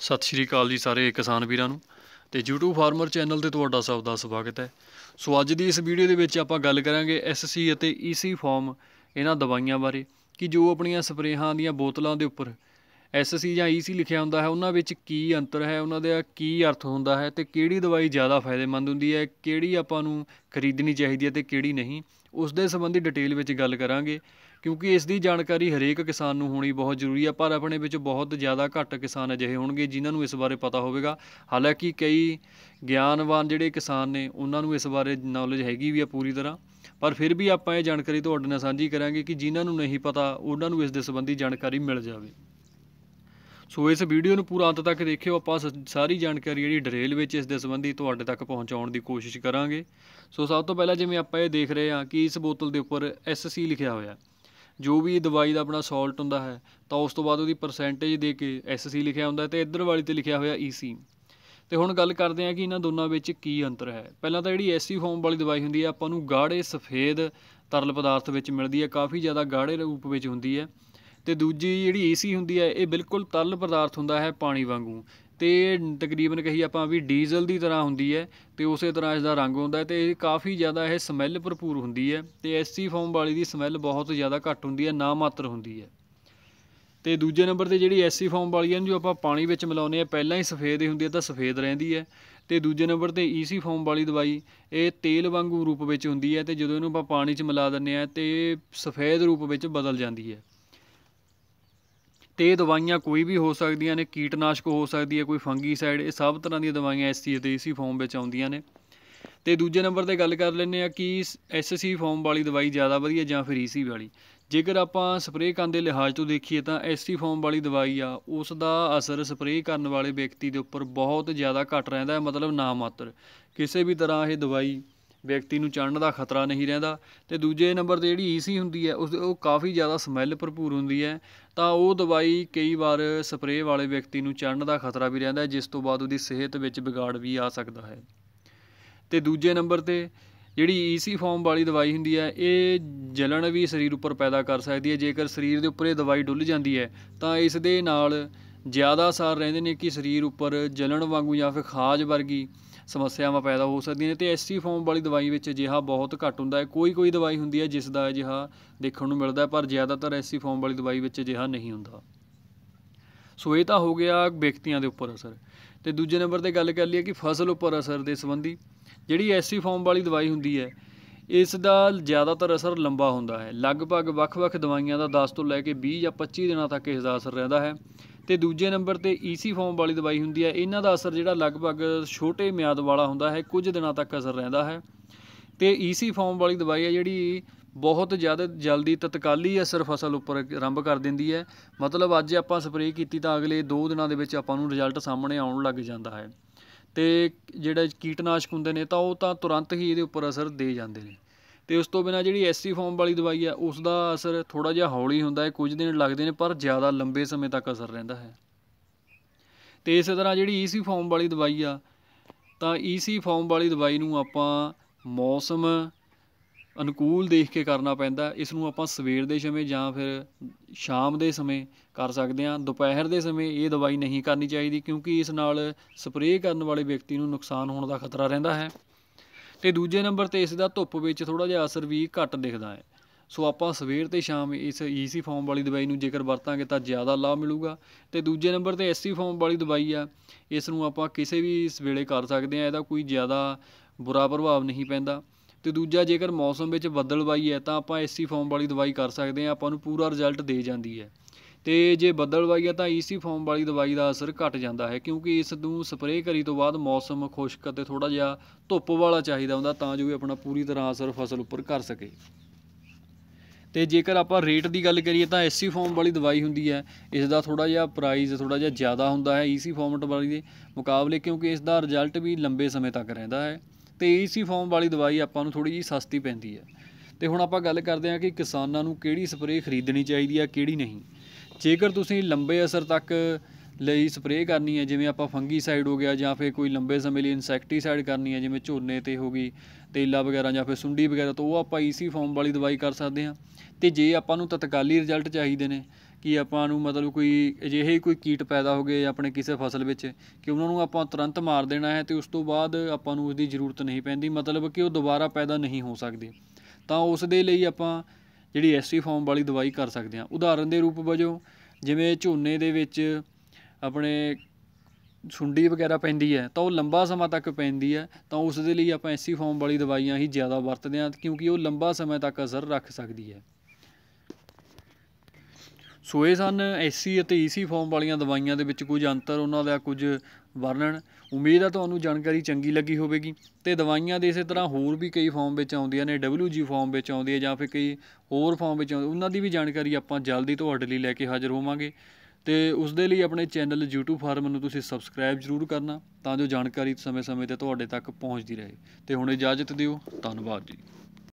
ਸਤਿ ਸ਼੍ਰੀ ਅਕਾਲ ਜੀ ਸਾਰੇ ਕਿਸਾਨ ਵੀਰਾਂ ਨੂੰ ਤੇ YouTube ਫਾਰਮਰ ਚੈਨਲ ਤੇ ਤੁਹਾਡਾ ਸਭ ਦਾ ਸਵਾਗਤ ਹੈ ਸੋ ਅੱਜ ਦੀ ਇਸ ਵੀਡੀਓ ਦੇ ਵਿੱਚ ਆਪਾਂ ਗੱਲ ਕਰਾਂਗੇ SC ਅਤੇ EC ਫਾਰਮ ਇਹਨਾਂ ਦਵਾਈਆਂ ਬਾਰੇ ਕਿ ਜੋ ਆਪਣੀਆਂ ਸਪਰੇਹਾਂ ਦੀਆਂ ਬੋਤਲਾਂ ਦੇ ਉੱਪਰ SC ਜਾਂ EC ਲਿਖਿਆ ਹੁੰਦਾ ਹੈ ਉਹਨਾਂ ਵਿੱਚ ਕੀ ਅੰਤਰ ਹੈ ਉਹਨਾਂ ਦਾ ਕੀ ਅਰਥ ਹੁੰਦਾ ਹੈ ਤੇ ਕਿਹੜੀ ਦਵਾਈ ਜ਼ਿਆਦਾ ਫਾਇਦੇਮੰਦ ਹੁੰਦੀ ਹੈ ਕਿਹੜੀ ਆਪਾਂ ਨੂੰ ਖਰੀਦਣੀ ਚਾਹੀਦੀ ਹੈ ਤੇ ਕਿਹੜੀ ਨਹੀਂ ਉਸ ਦੇ ਸੰਬੰਧੀ ਡਿਟੇਲ ਵਿੱਚ ਗੱਲ ਕਰਾਂਗੇ ਕਿਉਂਕਿ ਇਸ ਦੀ ਜਾਣਕਾਰੀ ਹਰੇਕ ਕਿਸਾਨ ਨੂੰ ਹੋਣੀ ਬਹੁਤ ਜ਼ਰੂਰੀ ਹੈ ਪਰ ਆਪਣੇ ਵਿੱਚ ਬਹੁਤ ਜ਼ਿਆਦਾ ਘੱਟ ਕਿਸਾਨ ਅਜਿਹੇ ਹੋਣਗੇ ਜਿਨ੍ਹਾਂ ਨੂੰ ਇਸ ਬਾਰੇ ਪਤਾ ਹੋਵੇਗਾ ਹਾਲਾਂਕਿ ਕਈ ਗਿਆਨਵਾਨ ਜਿਹੜੇ ਕਿਸਾਨ ਨੇ ਉਹਨਾਂ ਨੂੰ ਇਸ ਬਾਰੇ ਨੌਲੇਜ ਹੈਗੀ ਵੀ ਆ ਪੂਰੀ ਤਰ੍ਹਾਂ ਪਰ ਫਿਰ ਵੀ ਆਪਾਂ ਇਹ ਜਾਣਕਾਰੀ ਤੁਹਾਡੇ ਨਾਲ ਸਾਂਝੀ ਕਰਾਂਗੇ ਕਿ ਜਿਨ੍ਹਾਂ ਨੂੰ ਨਹੀਂ ਪਤਾ ਉਹਨਾਂ ਨੂੰ ਇਸ ਦੇ ਸੰਬੰਧੀ ਜਾਣਕਾਰੀ ਮਿਲ ਜਾਵੇ ਸੋ ਇਸ ਵੀਡੀਓ ਨੂੰ ਪੂਰਾ ਅੰਤ ਤੱਕ ਦੇਖਿਓ ਆਪਾਂ ਸਾਰੀ ਜਾਣਕਾਰੀ ਜਿਹੜੀ ਡਰੇਲ ਵਿੱਚ ਇਸ ਦੇ ਸੰਬੰਧੀ ਤੁਹਾਡੇ ਤੱਕ ਪਹੁੰਚਾਉਣ ਦੀ ਕੋਸ਼ਿਸ਼ ਕਰਾਂਗੇ ਸੋ ਸਭ ਤੋਂ ਪਹਿਲਾਂ ਜਿਵੇਂ ਆਪਾਂ ਇਹ ਦੇਖ ਰਹੇ ਹਾਂ ਕਿ ਇਸ ਬੋਤਲ ਦੇ ਉੱਪਰ ਐਸਸੀ ਲਿਖਿਆ ਹੋਇਆ ਹੈ ਜੋ ਵੀ ਦਵਾਈ ਦਾ ਆਪਣਾ ਸਾਲਟ ਹੁੰਦਾ ਹੈ ਤਾਂ ਉਸ ਤੋਂ ਬਾਅਦ ਉਹਦੀ ਪਰਸੈਂਟੇਜ ਦੇ ਕੇ ਐਸਸੀ ਲਿਖਿਆ ਹੁੰਦਾ ਤੇ ਇੱਧਰ ਵਾਲੀ ਤੇ ਲਿਖਿਆ ਹੋਇਆ ਈਸੀ e ਤੇ ਹੁਣ ਗੱਲ ਕਰਦੇ ਆ ਕਿ ਇਹਨਾਂ ਦੋਨਾਂ ਵਿੱਚ ਕੀ ਅੰਤਰ ਹੈ ਪਹਿਲਾਂ ਤਾਂ ਜਿਹੜੀ ਐਸਸੀ ਫਾਰਮ ਵਾਲੀ ਦਵਾਈ ਹੁੰਦੀ ਹੈ ਆਪਾਂ ਨੂੰ ਗਾੜੇ ਸਫੇਦ ਤਰਲ ਪਦਾਰਥ ਵਿੱਚ ਮਿਲਦੀ ਹੈ ਕਾਫੀ ਜ਼ਿਆਦਾ ਗਾੜੇ ਰੂਪ ਵਿੱਚ ਹੁੰਦੀ ਹੈ ਤੇ ਦੂਜੀ ਜਿਹੜੀ ਏਸੀ e ਹੁੰਦੀ ਹੈ ਇਹ ਬਿਲਕੁਲ ਤਰਲ ਪਦਾਰਥ ਹੁੰਦਾ ਹੈ ਪਾਣੀ ਵਾਂਗੂ ਤੇ ਇਹ ਤਕਰੀਬਨ ਕਹੀ ਆਪਾਂ ਵੀ ਡੀਜ਼ਲ ਦੀ ਤਰ੍ਹਾਂ ਹੁੰਦੀ ਹੈ ਤੇ ਉਸੇ ਤਰ੍ਹਾਂ ਇਸ ਦਾ ਰੰਗ ਹੁੰਦਾ ਤੇ ਇਹ ਕਾਫੀ ਜ਼ਿਆਦਾ ਇਹ ਸਮੈਲ ਭਰਪੂਰ ਹੁੰਦੀ ਹੈ ਤੇ ਐਸਸੀ ਫੋਮ ਵਾਲੀ ਦੀ ਸਮੈਲ ਬਹੁਤ ਜ਼ਿਆਦਾ ਘੱਟ ਹੁੰਦੀ ਹੈ ਨਾ ਮਾਤਰ ਹੁੰਦੀ ਹੈ ਤੇ ਦੂਜੇ ਨੰਬਰ ਤੇ ਜਿਹੜੀ ਐਸਸੀ ਫਾਰਮ ਵਾਲੀ ਹੈ ਜੋ ਆਪਾਂ ਪਾਣੀ ਵਿੱਚ ਮਿਲਾਉਨੇ ਆ ਪਹਿਲਾਂ ਹੀ ਸਫੇਦ ਹੀ ਹੁੰਦੀ ਹੈ ਤਾਂ ਸਫੇਦ ਰਹਿੰਦੀ ਹੈ ਤੇ ਦੂਜੇ ਨੰਬਰ ਤੇ ਈਸੀ ਫਾਰਮ ਵਾਲੀ ਦਵਾਈ ਇਹ ਤੇਲ ਵਾਂਗੂ ਰੂਪ ਵਿੱਚ ਹੁੰਦੀ ਹੈ ਤੇ ਜਦੋਂ ਇਹਨੂੰ ਆਪਾਂ ਪਾਣੀ 'ਚ ਮਿਲਾ ਦਿੰਨੇ ਆ ਤੇ ਸਫੇਦ ਰੂਪ ਵਿੱਚ ਬਦਲ ਜਾਂਦੀ ਹੈ ਤੇ ਦਵਾਈਆਂ ਕੋਈ ਵੀ ਹੋ ਸਕਦੀਆਂ ਨੇ ਕੀਟਨਾਸ਼ਕ ਹੋ ਸਕਦੀ ਹੈ ਕੋਈ ਫੰਗੀਸਾਈਡ ਇਹ ਸਭ ਤਰ੍ਹਾਂ ਦੀਆਂ ਦਵਾਈਆਂ ਐਸਸੀ ਤੇ ਈਸੀ ਫਾਰਮ ਵਿੱਚ ਆਉਂਦੀਆਂ ਨੇ ਤੇ ਦੂਜੇ ਨੰਬਰ ਤੇ ਗੱਲ ਕਰ ਲੈਣੇ ਆ ਕਿ ਐਸਸੀ ਫਾਰਮ ਵਾਲੀ ਦਵਾਈ ਜ਼ਿਆਦਾ ਵਧੀਆ ਜਾਂ ਫਿਰ ਈਸੀ e ਵਾਲੀ ਜੇਕਰ ਆਪਾਂ ਸਪਰੇਅ ਕਰਨ ਦੇ ਲਿਹਾਜ਼ ਤੋਂ ਦੇਖੀਏ ਤਾਂ ਐਸਸੀ ਫਾਰਮ ਵਾਲੀ ਦਵਾਈ ਆ ਉਸ ਦਾ ਅਸਰ ਸਪਰੇਅ ਕਰਨ ਵਾਲੇ ਵਿਅਕਤੀ ਦੇ ਉੱਪਰ ਬਹੁਤ ਜ਼ਿਆਦਾ ਘਟ ਰਹਿੰਦਾ ਹੈ ਮਤਲਬ ਨਾ ਮਾਤਰ ਕਿਸੇ ਵੀ ਤਰ੍ਹਾਂ ਇਹ ਦਵਾਈ ਵਿਅਕਤੀ ਨੂੰ ਚੜਨ ਦਾ ਖਤਰਾ ਨਹੀਂ ਰਹਿੰਦਾ ਤੇ ਦੂਜੇ ਨੰਬਰ ਤੇ ਜਿਹੜੀ ਈਸੀ ਹੁੰਦੀ ਹੈ ਉਸ ਉਹ ਕਾਫੀ ਜ਼ਿਆਦਾ ਸਮੈਲ ਭਰਪੂਰ ਹੁੰਦੀ ਹੈ ਤਾਂ ਉਹ ਦਵਾਈ ਕਈ ਵਾਰ ਸਪਰੇਅ ਵਾਲੇ ਵਿਅਕਤੀ ਨੂੰ ਚੜਨ ਦਾ ਖਤਰਾ ਵੀ ਰਹਿੰਦਾ ਜਿਸ ਤੋਂ ਬਾਅਦ ਉਹਦੀ ਸਿਹਤ ਵਿੱਚ ਵਿਗਾੜ ਵੀ ਆ ਸਕਦਾ ਹੈ ਤੇ ਦੂਜੇ ਨੰਬਰ ਤੇ ਜਿਹੜੀ ਈਸੀ ਫਾਰਮ ਵਾਲੀ ਦਵਾਈ ਹੁੰਦੀ ਹੈ ਇਹ ਜਲਣ ਵੀ ਸਰੀਰ ਉੱਪਰ ਪੈਦਾ ਕਰ ਸਕਦੀ ਹੈ ਜੇਕਰ ਸਰੀਰ ਦੇ ਉੱਪਰ ਇਹ ਦਵਾਈ ਡੁੱਲ ਜਾਂਦੀ ਹੈ ਤਾਂ ਇਸ ਦੇ ਨਾਲ ਜ਼ਿਆਦਾ ਸਾਰ ਰਹਿੰਦੇ ਨੇ ਕਿ ਸਰੀਰ ਉੱਪਰ ਜਲਣ ਵਾਂਗੂ ਜਾਂ ਫਿਰ ਖਾਜ ਵਰਗੀ ਸਮੱਸਿਆਵਾਂ ਪੈਦਾ ਹੋ ਸਕਦੀਆਂ ਨੇ ਤੇ ਐਸਟੀ ਫਾਰਮ ਵਾਲੀ ਦਵਾਈ ਵਿੱਚ ਅਜਿਹਾ ਬਹੁਤ ਘੱਟ ਹੁੰਦਾ ਹੈ ਕੋਈ ਕੋਈ ਦਵਾਈ ਹੁੰਦੀ ਹੈ ਜਿਸ ਦਾ ਅਜਿਹਾ ਦੇਖਣ ਨੂੰ ਮਿਲਦਾ ਪਰ ਜ਼ਿਆਦਾਤਰ ਐਸਟੀ ਫਾਰਮ ਵਾਲੀ ਦਵਾਈ ਵਿੱਚ ਅਜਿਹਾ ਨਹੀਂ ਹੁੰਦਾ ਸੋ ਇਹ ਤਾਂ ਹੋ ਗਿਆ ਵਿਅਕਤੀਆਂ ਦੇ ਉੱਪਰ ਅਸਰ ਤੇ ਦੂਜੇ ਨੰਬਰ ਤੇ ਗੱਲ ਕਰ ਲਈਏ ਕਿ ਫਸਲ ਉੱਪਰ ਅਸਰ ਦੇ ਸੰਬੰਧੀ ਜਿਹੜੀ ਐਸਟੀ ਫਾਰਮ ਵਾਲੀ ਦਵਾਈ ਹੁੰਦੀ ਹੈ ਇਸ ਦਾ ਜ਼ਿਆਦਾਤਰ ਅਸਰ ਲੰਬਾ ਹੁੰਦਾ ਹੈ ਲਗਭਗ ਵੱਖ-ਵੱਖ ਦਵਾਈਆਂ ਦਾ 10 ਤੋਂ ਲੈ ਕੇ 20 ਜਾਂ 25 ਦਿਨਾਂ ਤੱਕ ਇਸ ਦਾ ਅਸਰ ਰਹਿੰਦਾ ਹੈ ਤੇ ਦੂਜੇ ਨੰਬਰ ਤੇ ਈਸੀ ਫਾਰਮ ਵਾਲੀ ਦਵਾਈ ਹੁੰਦੀ ਹੈ ਇਹਨਾਂ ਦਾ ਅਸਰ ਜਿਹੜਾ ਲਗਭਗ ਛੋਟੇ ਮਿਆਦ ਵਾਲਾ ਹੁੰਦਾ ਹੈ ਕੁਝ ਦਿਨਾਂ ਤੱਕ ਅਸਰ ਰਹਿੰਦਾ ਹੈ ਤੇ ਈਸੀ ਫਾਰਮ ਵਾਲੀ ਦਵਾਈ ਹੈ ਜਿਹੜੀ ਬਹੁਤ ਜ਼ਿਆਦਾ ਜਲਦੀ ਤਤਕਾਲੀ ਅਸਰ ਫਸਲ ਉੱਪਰ ਆਰੰਭ ਕਰ ਦਿੰਦੀ ਹੈ ਮਤਲਬ ਅੱਜ ਆਪਾਂ ਸਪਰੇਅ ਕੀਤੀ ਤਾਂ ਅਗਲੇ 2 ਦਿਨਾਂ ਦੇ ਵਿੱਚ ਆਪਾਂ ਨੂੰ ਰਿਜ਼ਲਟ ਸਾਹਮਣੇ ਆਉਣ ਲੱਗ ਜਾਂਦਾ ਹੈ ਤੇ ਜਿਹੜਾ ਕੀਟਨਾਸ਼ਕ ਹੁੰਦੇ ਨੇ ਤਾਂ ਉਹ ਤਾਂ ਤੁਰੰਤ ਹੀ ਇਹਦੇ ਉੱਪਰ ਅਸਰ ਦੇ ਜਾਂਦੇ ਨੇ ਤੇ ਉਸ ਤੋਂ ਬਿਨਾ ਜਿਹੜੀ ਐਸਸੀ ਫਾਰਮ ਵਾਲੀ ਦਵਾਈ ਆ ਉਸ ਦਾ ਅਸਰ ਥੋੜਾ ਜਿਹਾ ਹੌਲੀ ਹੁੰਦਾ ਹੈ ਕੁਝ ਦਿਨ ਲੱਗਦੇ ਨੇ ਪਰ ਜ਼ਿਆਦਾ ਲੰਬੇ ਸਮੇਂ ਤੱਕ ਅਸਰ ਰਹਿੰਦਾ ਹੈ ਤੇ ਇਸੇ ਤਰ੍ਹਾਂ ਜਿਹੜੀ ਈਸੀ ਫਾਰਮ ਵਾਲੀ ਦਵਾਈ ਆ ਤਾਂ ਈਸੀ ਫਾਰਮ ਵਾਲੀ ਦਵਾਈ ਨੂੰ ਆਪਾਂ ਮੌਸਮ ਅਨੁਕੂਲ ਦੇਖ ਕੇ ਕਰਨਾ ਪੈਂਦਾ ਇਸ ਨੂੰ ਆਪਾਂ ਸਵੇਰ ਦੇ ਸਮੇਂ ਜਾਂ ਫਿਰ ਸ਼ਾਮ ਦੇ ਸਮੇਂ ਕਰ ਸਕਦੇ ਹਾਂ ਦੁਪਹਿਰ ਦੇ ਸਮੇਂ ਇਹ ਦਵਾਈ ਨਹੀਂ ਕਰਨੀ ਚਾਹੀਦੀ ਕਿਉਂਕਿ ਇਸ ਨਾਲ ਸਪਰੇਅ ਕਰਨ ਵਾਲੇ ਵਿਅਕਤੀ ਨੂੰ ਨੁਕਸਾਨ ਹੋਣ ਦਾ ਖਤਰਾ ਰਹਿੰਦਾ ਹੈ ਤੇ ਦੂਜੇ ਨੰਬਰ ਤੇ ਇਸ ਦਾ ਧੁੱਪ ਵਿੱਚ ਥੋੜਾ ਜਿਹਾ ਅਸਰ ਵੀ ਘੱਟ ਦਿਖਦਾ ਹੈ ਸੋ ਆਪਾਂ ਸਵੇਰ ਤੇ ਸ਼ਾਮ ਇਸ ਈਸੀ ਫਾਰਮ ਵਾਲੀ ਦਵਾਈ ਨੂੰ ਜੇਕਰ ਵਰਤਾਂਗੇ ਤਾਂ ਜ਼ਿਆਦਾ ਲਾਭ ਮਿਲੂਗਾ ਤੇ ਦੂਜੇ ਨੰਬਰ ਤੇ ਐਸਸੀ ਫਾਰਮ ਵਾਲੀ ਦਵਾਈ ਆ ਇਸ ਨੂੰ ਆਪਾਂ ਕਿਸੇ ਵੀ ਵੇਲੇ ਕਰ ਸਕਦੇ ਆ ਇਹਦਾ ਕੋਈ ਜ਼ਿਆਦਾ ਬੁਰਾ ਪ੍ਰਭਾਵ ਨਹੀਂ ਪੈਂਦਾ ਤੇ ਦੂਜਾ ਜੇਕਰ ਮੌਸਮ ਵਿੱਚ ਬੱਦਲਬਾਈ ਹੈ ਤਾਂ ਆਪਾਂ ਏਸੀ ਫਾਰਮ ਵਾਲੀ ਦਵਾਈ ਕਰ ਸਕਦੇ ਆ ਆਪਾਂ ਨੂੰ ਪੂਰਾ ਰਿਜ਼ਲਟ ਦੇ ਜਾਂਦੀ ਹੈ ਤੇ ਜੇ ਬੱਦਲਬਾਈ ਹੈ ਤਾਂ ਈਸੀ ਫਾਰਮ ਵਾਲੀ ਦਵਾਈ ਦਾ ਅਸਰ ਘਟ ਜਾਂਦਾ ਹੈ ਕਿਉਂਕਿ ਇਸ ਨੂੰ ਸਪਰੇਅ ਕਰੀ ਤੋਂ ਬਾਅਦ ਮੌਸਮ ਖੁਸ਼ਕ ਅਤੇ ਥੋੜਾ ਜਿਹਾ ਧੁੱਪ ਵਾਲਾ ਚਾਹੀਦਾ ਹੁੰਦਾ ਤਾਂ ਜੋ ਵੀ ਆਪਣਾ ਪੂਰੀ ਤਰ੍ਹਾਂ ਅਸਰ ਫਸਲ ਉੱਪਰ ਕਰ ਸਕੇ ਤੇ ਜੇਕਰ ਆਪਾਂ ਰੇਟ ਦੀ ਗੱਲ ਕਰੀਏ ਤਾਂ ਏਸੀ ਫਾਰਮ ਵਾਲੀ ਦਵਾਈ ਹੁੰਦੀ ਹੈ ਇਸ ਦਾ ਥੋੜਾ ਜਿਹਾ ਪ੍ਰਾਈਸ ਥੋੜਾ ਜਿਹਾ ਜ਼ਿਆਦਾ ਹੁੰਦਾ ਹੈ ਈਸੀ ਫਾਰਮਟ ਵਾਲੀ ਦੇ ਮੁਕਾਬਲੇ ਕਿਉਂਕਿ ਇਸ ਦਾ ਰਿਜ਼ਲਟ ਵੀ ਲੰਬੇ ਸਮੇਂ ਤੱਕ ਰਹਿੰਦਾ ਹੈ ਤੇ ਏਸੀ ਫਾਰਮ ਵਾਲੀ ਦਵਾਈ ਆਪਾਂ ਨੂੰ ਥੋੜੀ ਜੀ ਸਸਤੀ ਪੈਂਦੀ ਹੈ ਤੇ ਹੁਣ ਆਪਾਂ ਗੱਲ ਕਰਦੇ ਹਾਂ ਕਿ ਕਿਸਾਨਾਂ ਨੂੰ ਕਿਹੜੀ ਸਪਰੇਅ ਖਰੀਦਣੀ ਚਾਹੀਦੀ ਹੈ ਕਿਹੜੀ ਨਹੀਂ ਜੇਕਰ ਤੁਸੀਂ ਲੰਬੇ ਅਸਰ ਤੱਕ ਲਈ ਸਪਰੇਅ ਕਰਨੀ ਹੈ ਜਿਵੇਂ ਆਪਾਂ ਫੰਗੀਸਾਈਡ ਹੋ ਗਿਆ ਜਾਂ ਫਿਰ ਕੋਈ ਲੰਬੇ ਸਮੇਂ ਲਈ ਇਨਸੈਕਟੀਸਾਈਡ ਕਰਨੀ ਹੈ ਜਿਵੇਂ ਝੋਨੇ ਤੇ ਹੋ ਗਈ ਤੇਲਾ ਵਗੈਰਾ ਜਾਂ ਫਿਰ ਸੁੰਡੀ ਵਗੈਰਾ ਤਾਂ ਉਹ ਆਪਾਂ ਈਸੀ ਫਾਰਮ ਵਾਲੀ ਦਵਾਈ ਕਰ ਸਕਦੇ ਹਾਂ ਤੇ ਜੇ ਆਪਾਂ ਨੂੰ ਤਤਕਾਲੀ ਰਿਜ਼ਲਟ ਚਾਹੀਦੇ ਨੇ ਕਿ ਆਪਾਂ ਨੂੰ ਮਤਲਬ ਕੋਈ ਅਜਿਹੇ ਕੋਈ ਕੀਟ ਪੈਦਾ ਹੋ ਗਏ ਆਪਣੇ ਕਿਸੇ ਫਸਲ ਵਿੱਚ ਕਿ ਉਹਨਾਂ ਨੂੰ ਆਪਾਂ ਤੁਰੰਤ ਮਾਰ ਦੇਣਾ ਹੈ ਤੇ ਉਸ ਤੋਂ ਬਾਅਦ ਆਪਾਂ ਨੂੰ ਉਸ ਦੀ ਜ਼ਰੂਰਤ ਨਹੀਂ ਪੈਂਦੀ ਮਤਲਬ ਕਿ ਉਹ ਦੁਬਾਰਾ ਪੈਦਾ ਨਹੀਂ ਹੋ ਸਕਦੇ ਤਾਂ ਉਸ ਦੇ ਲਈ ਆਪਾਂ ਜਿਹੜੀ ਐਸਟੀ ਫਾਰਮ ਵਾਲੀ ਦਵਾਈ ਕਰ ਸਕਦੇ ਹਾਂ ਉਦਾਹਰਨ ਦੇ ਰੂਪ ਵਜੋਂ ਜਿਵੇਂ ਝੋਨੇ ਦੇ ਵਿੱਚ ਆਪਣੇ ਸੁੰਡੀ ਵਗੈਰਾ ਪੈਂਦੀ ਹੈ ਤਾਂ ਉਹ ਲੰਬਾ ਸਮਾਂ ਤੱਕ ਪੈਂਦੀ ਹੈ ਤਾਂ ਉਸ ਦੇ ਲਈ ਆਪਾਂ ਐਸੀ ਫਾਰਮ ਵਾਲੀ ਦਵਾਈਆਂ ਹੀ ਜ਼ਿਆਦਾ ਵਰਤਦੇ ਹਾਂ ਕਿਉਂਕਿ ਉਹ ਲੰਬਾ ਸਮਾਂ ਤੱਕ ਅਸਰ ਰੱਖ ਸਕਦੀ ਹੈ ਸੋ ਇਹ ਸਨ ਐਸਸੀ ਅਤੇ ਈਸੀ ਫਾਰਮ ਵਾਲੀਆਂ ਦਵਾਈਆਂ ਦੇ ਵਿੱਚ ਕੁਝ ਅੰਤਰ ਉਹਨਾਂ ਦਾ ਕੁਝ ਵਰਣਨ ਉਮੀਦ ਹੈ ਤੁਹਾਨੂੰ ਜਾਣਕਾਰੀ ਚੰਗੀ ਲੱਗੀ ਹੋਵੇਗੀ ਤੇ ਦਵਾਈਆਂ ਦੇ ਇਸੇ ਤਰ੍ਹਾਂ ਹੋਰ ਵੀ ਕਈ ਫਾਰਮ ਵਿੱਚ ਆਉਂਦੀਆਂ ਨੇ ਡਬਲਯੂਜੀ ਫਾਰਮ ਵਿੱਚ ਆਉਂਦੀ ਹੈ ਜਾਂ ਫਿਰ ਕਈ ਹੋਰ ਫਾਰਮ ਵਿੱਚ ਆਉਂਦੀ ਉਹਨਾਂ ਦੀ ਵੀ ਜਾਣਕਾਰੀ ਆਪਾਂ ਜਲਦੀ ਤੁਹਾਡੇ ਲਈ ਲੈ ਕੇ ਹਾਜ਼ਰ ਹੋਵਾਂਗੇ ਤੇ ਉਸ ਦੇ ਲਈ ਆਪਣੇ ਚੈਨਲ YouTube ਫਾਰਮ ਨੂੰ ਤੁਸੀਂ ਸਬਸਕ੍ਰਾਈਬ ਜ਼ਰੂਰ ਕਰਨਾ ਤਾਂ ਜੋ ਜਾਣਕਾਰੀ ਸਮੇਂ-ਸਮੇਂ ਤੇ ਤੁਹਾਡੇ ਤੱਕ ਪਹੁੰਚਦੀ ਰਹੇ ਤੇ ਹੁਣ ਇਜਾਜ਼ਤ ਦਿਓ ਧੰਨਵਾਦ ਜੀ